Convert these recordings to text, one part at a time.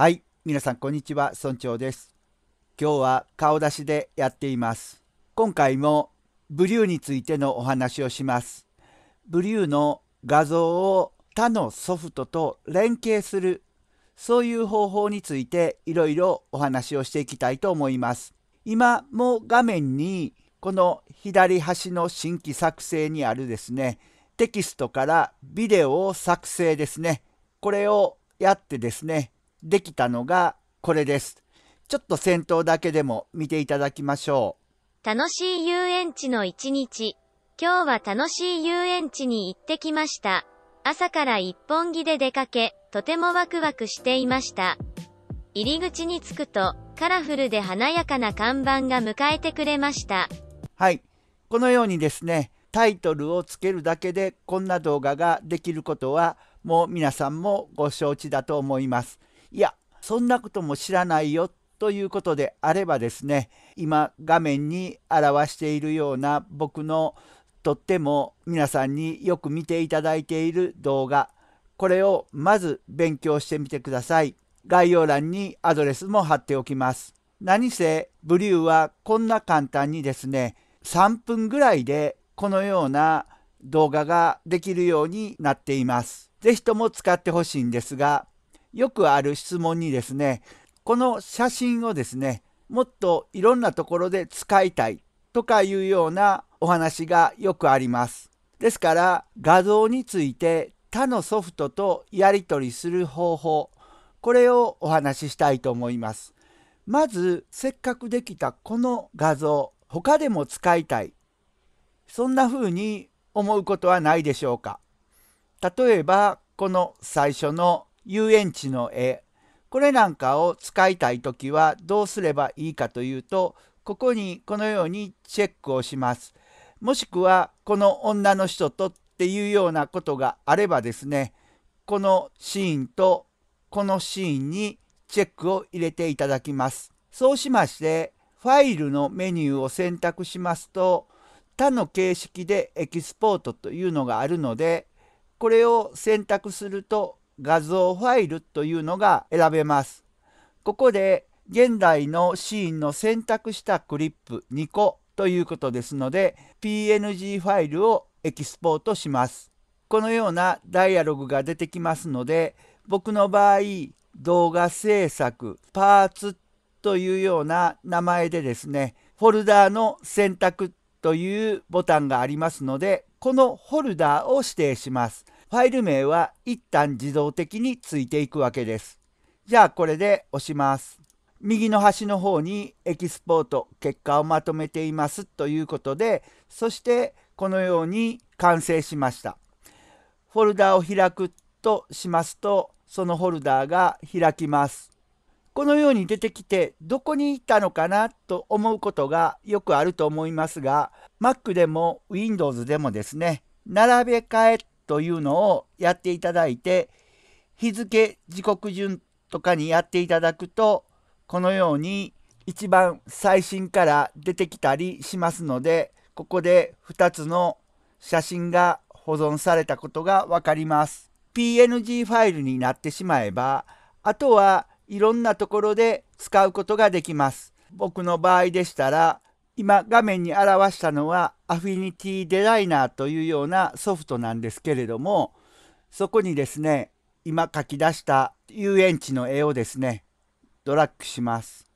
はい、皆さんこんにちは、村長です。今日は顔出しでやっています。今回もブリューについてのお話をします。ブリューの画像を他のソフトと連携する、そういう方法についていろいろお話をしていきたいと思います。今も画面にこの左端の新規作成にあるですね、テキストからビデオを作成ですね。これをやってですね、できたのがこれです。ちょっと先頭だけでも見ていただきましょう。楽しい遊園地の一日。今日は楽しい遊園地に行ってきました。朝から一本木で出かけ、とてもワクワクしていました。入り口に着くと、カラフルで華やかな看板が迎えてくれました。はい。このようにですね、タイトルをつけるだけでこんな動画ができることは、もう皆さんもご承知だと思います。いやそんなことも知らないよということであればですね今画面に表しているような僕のとっても皆さんによく見ていただいている動画これをまず勉強してみてください概要欄にアドレスも貼っておきます何せブリューはこんな簡単にですね3分ぐらいでこのような動画ができるようになっています是非とも使ってほしいんですがよくある質問にですね、この写真をですね、もっといろんなところで使いたいとかいうようなお話がよくあります。ですから画像について他のソフトとやり取りする方法これをお話ししたいと思います。まずせっかくできたこの画像他でも使いたいそんな風に思うことはないでしょうか。例えばこの最初の遊園地の絵これなんかを使いたい時はどうすればいいかというとここにこのようにチェックをします。もしくはこの女の人とっていうようなことがあればですねこのシーンとこのシーンにチェックを入れていただきます。そうしましてファイルのメニューを選択しますと他の形式でエキスポートというのがあるのでこれを選択すると画像ファイルというのが選べます。ここで現代のシーンの選択したクリップ2個ということですので PNG ファイルをエキスポートします。このようなダイアログが出てきますので僕の場合動画制作パーツというような名前でですねフォルダーの選択というボタンがありますのでこのホルダーを指定します。ファイル名は一旦自動的についていくわけです。じゃあこれで押します。右の端の方にエキスポート結果をまとめていますということでそしてこのように完成しましたフォルダを開くとしますとそのフォルダが開きますこのように出てきてどこに行ったのかなと思うことがよくあると思いますが Mac でも Windows でもですね並べ替えというのをやっていただいて日付時刻順とかにやっていただくとこのように一番最新から出てきたりしますのでここで2つの写真が保存されたことが分かります。PNG ファイルになってしまえばあとはいろんなところで使うことができます。僕の場合でしたら今画面に表したのはアフィニティデザイナーというようなソフトなんですけれどもそこにですね今書き出した遊園地の絵をですねドラッグします。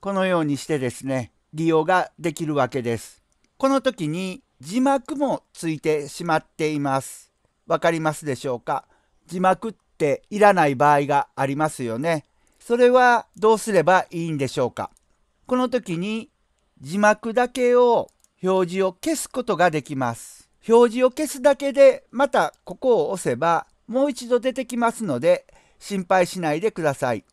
このようにしてですね利用ができるわけです。この時に字幕もついてしまっています。わかりますでしょうか字幕っていらない場合がありますよね。それはどうすればいいんでしょうかこの時に字幕だけを表示を消すことができます。表示を消すだけでまたここを押せばもう一度出てきますので心配しないでください。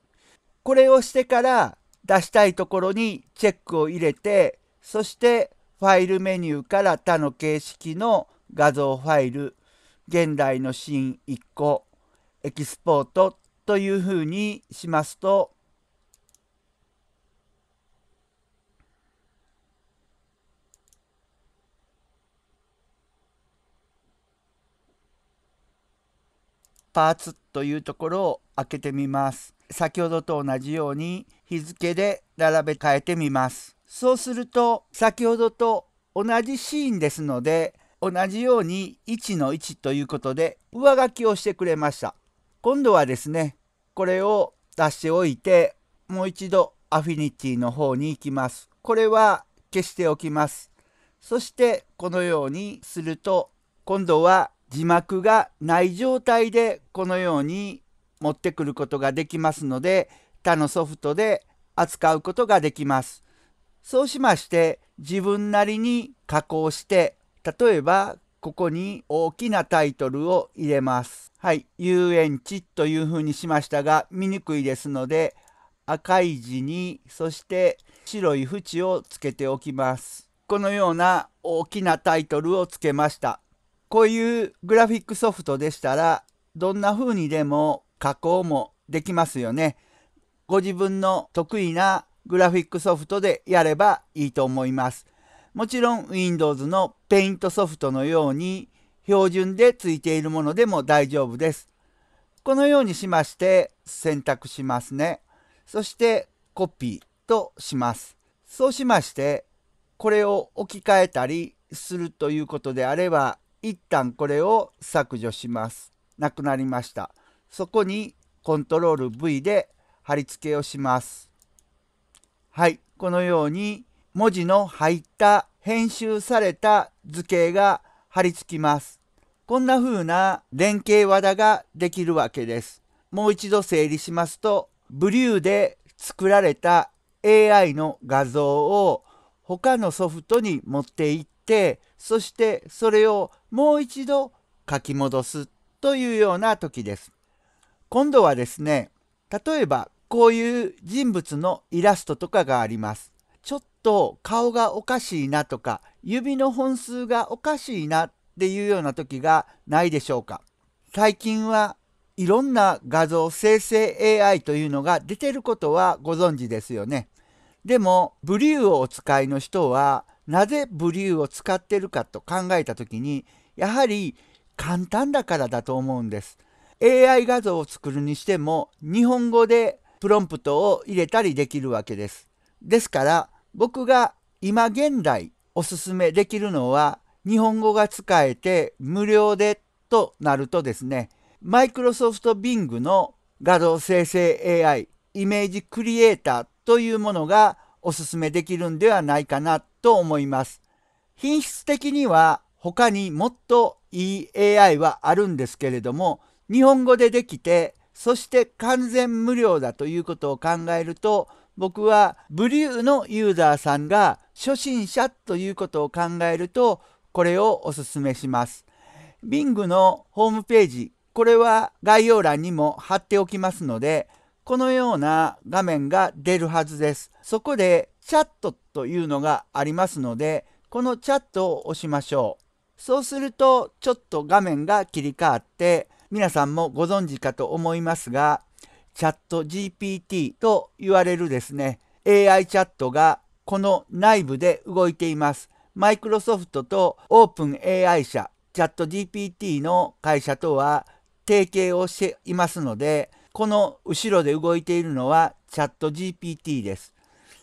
これをしてから出したいところにチェックを入れてそしてファイルメニューから他の形式の画像ファイル現代のシーン1個エキスポートというふうにしますとパーツというところを開けてみます。先ほどと同じように日付で並べ替えてみます。そうすると先ほどと同じシーンですので同じように1の1ということで上書きをしてくれました。今度はですねこれを出しておいてもう一度アフィニティの方に行きます。これは消しておきます。そしてこのようにすると今度は字幕がない状態でこのように持ってくることができますので他のソフトで扱うことができます。そうしまして自分なりに加工して例えばここに大きなタイトルを入れます。はい、遊園地というふうにしましたが見にくいですので赤い字にそして白い縁をつけておきます。このような大きなタイトルをつけました。こういうグラフィックソフトでしたら、どんな風にでも加工もできますよね。ご自分の得意なグラフィックソフトでやればいいと思います。もちろん Windows の Paint ソフトのように標準でついているものでも大丈夫です。このようにしまして選択しますね。そしてコピーとします。そうしましてこれを置き換えたりするということであれば一旦これを削除します。なくなりました。そこにコントロール V で貼り付けをします。はい、このように文字の入った編集された図形が貼り付きます。こんな風な連携技ができるわけです。もう一度整理しますと、ブリューで作られた AI の画像を他のソフトに持って行ってそしてそれをもう一度書き戻すというような時です。今度はですね、例えばこういう人物のイラストとかがあります。ちょっと顔がおかしいなとか、指の本数がおかしいなっていうような時がないでしょうか。最近はいろんな画像生成 AI というのが出てることはご存知ですよね。でも、ブリューをお使いの人はなぜブリューを使ってるかと考えた時にやはり簡単だからだと思うんです AI 画像を作るにしても日本語でプロンプトを入れたりできるわけですですから僕が今現代おすすめできるのは日本語が使えて無料でとなるとですねマイクロソフト Bing の画像生成 AI イメージクリエイターというものがおすすめできるんではないかなと思います。品質的には他にもっといい AI はあるんですけれども日本語でできてそして完全無料だということを考えると僕はブリューのユーザーさんが初心者ということを考えるとこれをおすすめします。Bing のホームページこれは概要欄にも貼っておきますのでこのような画面が出るはずです。そこでチャットというのがありますので、このチャットを押しましょう。そうすると、ちょっと画面が切り替わって、皆さんもご存知かと思いますが、チャット GPT と言われるですね、AI チャットがこの内部で動いています。マイクロソフトとオープン AI 社、チャット GPT の会社とは提携をしていますので、この後ろで動いているのはチャット GPT です。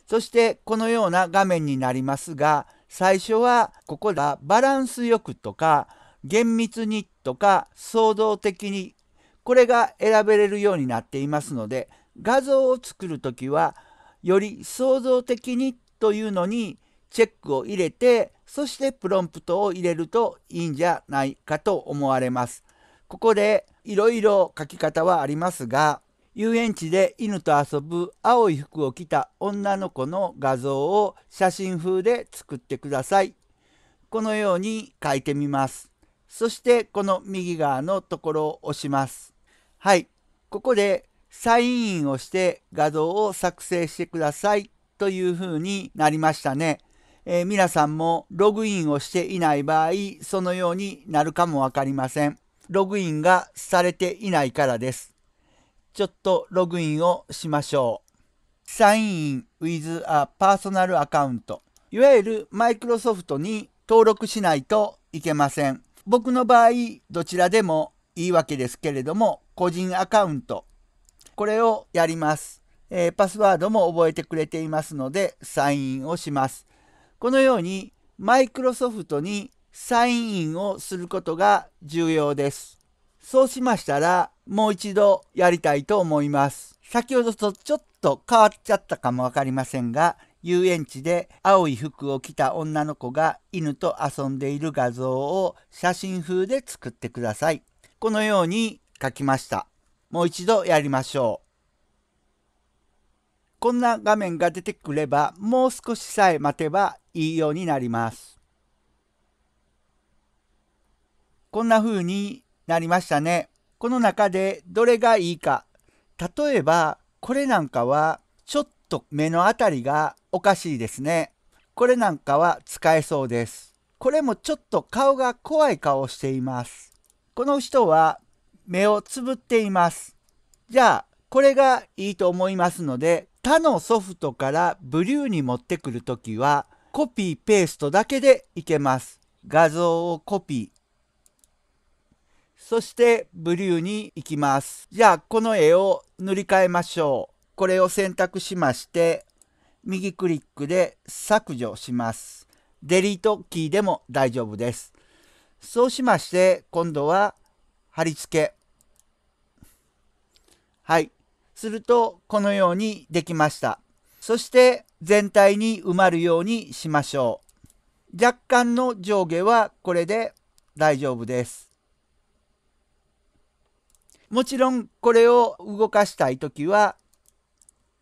そしてこのような画面になりますが、最初はここがバランスよくとか厳密にとか創造的にこれが選べれるようになっていますので画像を作る時はより創造的にというのにチェックを入れてそしてプロンプトを入れるといいんじゃないかと思われます。ここでいろいろ書き方はありますが遊園地で犬と遊ぶ青い服を着た女の子の画像を写真風で作ってください。このように書いてみます。そしてこの右側のところを押します。はい、ここでサインインをして画像を作成してくださいというふうになりましたね。えー、皆さんもログインをしていない場合、そのようになるかもわかりません。ログインがされていないからです。ちょっとログインをしましょう。Sign in with a personal account。いわゆるマイクロソフトに登録しないといけません。僕の場合、どちらでもいいわけですけれども、個人アカウント。これをやります。えー、パスワードも覚えてくれていますので、サインをします。このように、マイクロソフトにサインをすることが重要です。そうしましたら、もう一度やりたいと思います。先ほどとちょっと変わっちゃったかもわかりませんが、遊園地で青い服を着た女の子が犬と遊んでいる画像を写真風で作ってください。このように書きました。もう一度やりましょう。こんな画面が出てくればもう少しさえ待てばいいようになります。こんな風になりましたね。この中でどれがいいか。例えば、これなんかはちょっと目の辺りがおかしいですね。これなんかは使えそうです。これもちょっと顔が怖い顔をしています。この人は目をつぶっています。じゃあ、これがいいと思いますので、他のソフトからブリューに持ってくるときは、コピーペーストだけでいけます。画像をコピー、そしてブルーに行きます。じゃあこの絵を塗り替えましょう。これを選択しまして、右クリックで削除します。デリートキーでも大丈夫です。そうしまして、今度は貼り付け。はい。すると、このようにできました。そして、全体に埋まるようにしましょう。若干の上下はこれで大丈夫です。もちろんこれを動かしたい時は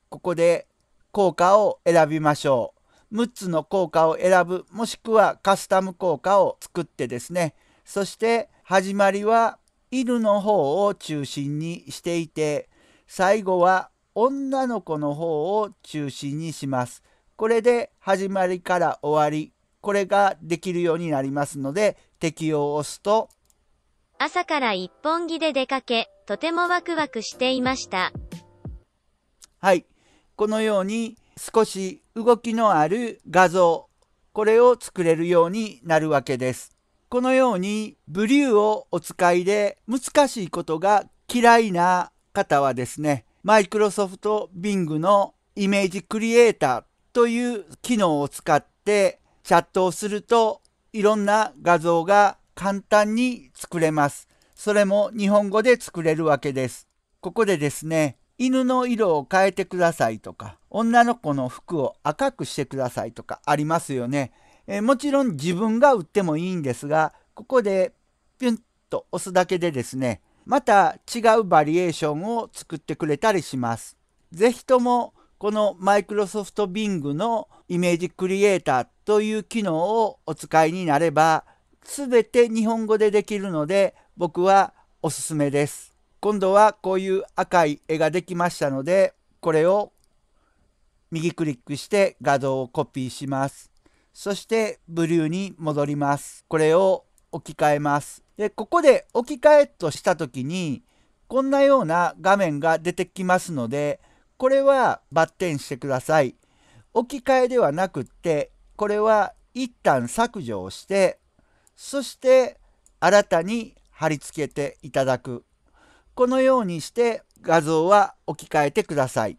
ここで効果を選びましょう。6つの効果を選ぶもしくはカスタム効果を作ってですねそして始まりは犬の方を中心にしていて最後は女の子の方を中心にします。これで始まりから終わりこれができるようになりますので適用を押すと朝から一本木で出かけ、とてもワクワクしていました。はい。このように少し動きのある画像、これを作れるようになるわけです。このようにブリューをお使いで難しいことが嫌いな方はですね、マイクロソフト Bing のイメージクリエイターという機能を使ってチャットをするといろんな画像が簡単に作れます。それも日本語で作れるわけです。ここでですね、犬の色を変えてくださいとか、女の子の服を赤くしてくださいとかありますよね。えもちろん自分が売ってもいいんですが、ここでピュンと押すだけでですね、また違うバリエーションを作ってくれたりします。是非ともこのマイクロソフト Bing のイメージクリエイターという機能をお使いになれば全て日本語でできるので僕はおすすめです。今度はこういう赤い絵ができましたのでこれを右クリックして画像をコピーします。そしてブルーに戻ります。これを置き換えます。で、ここで置き換えとした時にこんなような画面が出てきますのでこれはバッテンしてください。置き換えではなくってこれは一旦削除をしてそして新たに貼り付けていただくこのようにして画像は置き換えてください。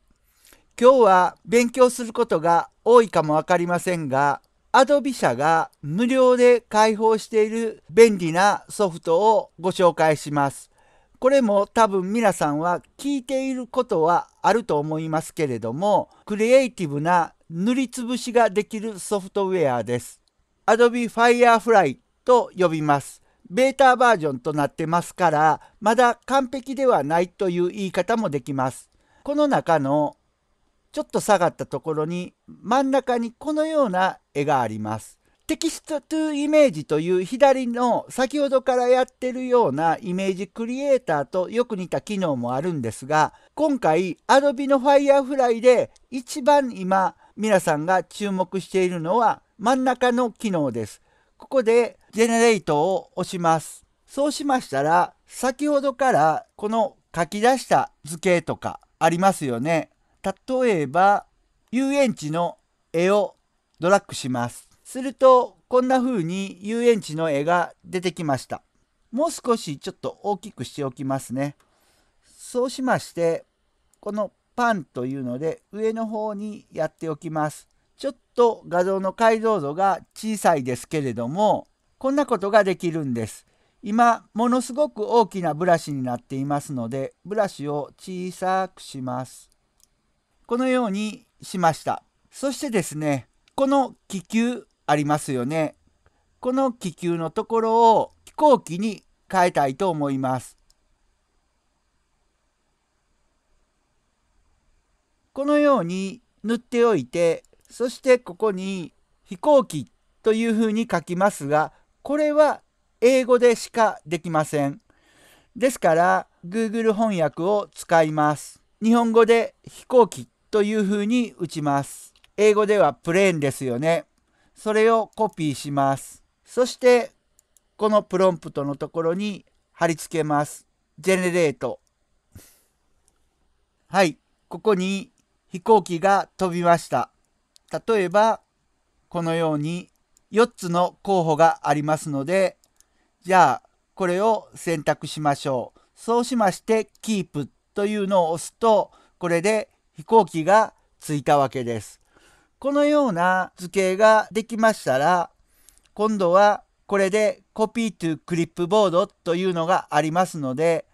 今日は勉強することが多いかも分かりませんが Adobe 社が無料で開放している便利なソフトをご紹介します。これも多分皆さんは聞いていることはあると思いますけれども、クリエイティブな塗りつぶしができるソフトウェアです。Adobe Firefly と呼びます。ベータバージョンとなってますから、まだ完璧ではないという言い方もできます。この中のちょっと下がったところに真ん中にこのような絵があります。テキストトゥイメージという左の先ほどからやってるようなイメージクリエイターとよく似た機能もあるんですが、今回 Adobe の Firefly で一番今皆さんが注目しているのは真ん中の機能です。ここでジェネレートを押します。そうしましたら、先ほどからこの書き出した図形とかありますよね。例えば、遊園地の絵をドラッグします。すると、こんな風に遊園地の絵が出てきました。もう少しちょっと大きくしておきますね。そうしまして、このパンというので上の方にやっておきます。ちょっと画像の解像度が小さいですけれどもこんなことができるんです。今ものすごく大きなブラシになっていますのでブラシを小さくします。このようにしました。そしてですねこの気球ありますよね。この気球のところを飛行機に変えたいと思います。このように塗っておいてそしてここに飛行機というふうに書きますが、これは英語でしかできません。ですから Google 翻訳を使います。日本語で飛行機というふうに打ちます。英語ではプレーンですよね。それをコピーします。そしてこのプロンプトのところに貼り付けます。ジェネレート。はい、ここに飛行機が飛びました。例えばこのように4つの候補がありますのでじゃあこれを選択しましょう。そうしまして「Keep というのを押すとこれで飛行機がついたわけです。このような図形ができましたら今度はこれでコピートゥクリップボードというのがありますので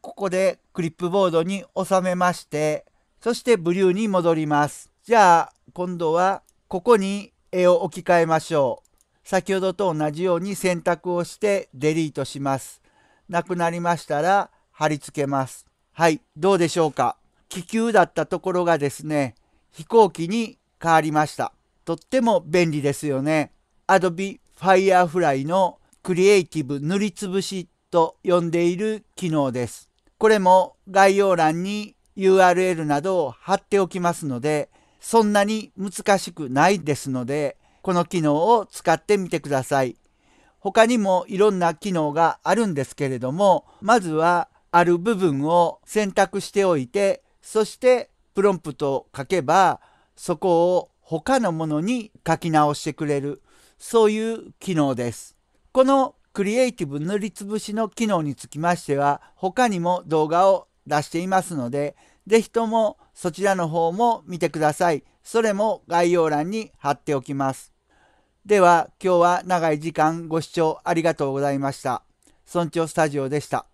ここでクリップボードに収めましてそしてブリューに戻ります。じゃあ今度はここに絵を置き換えましょう。先ほどと同じように選択をしてデリートします。なくなりましたら貼り付けます。はい、どうでしょうか。気球だったところがですね、飛行機に変わりました。とっても便利ですよね。Adobe Firefly のクリエイティブ塗りつぶしと呼んでいる機能です。これも概要欄に URL などを貼っておきますので、そんなに難しくないですので、この機能を使ってみてください。他にもいろんな機能があるんですけれども、まずはある部分を選択しておいて、そしてプロンプトを書けば、そこを他のものに書き直してくれる、そういう機能です。このクリエイティブ塗りつぶしの機能につきましては、他にも動画を出していますので、ぜひともそちらの方も見てください。それも概要欄に貼っておきます。では今日は長い時間ご視聴ありがとうございました。村長スタジオでした。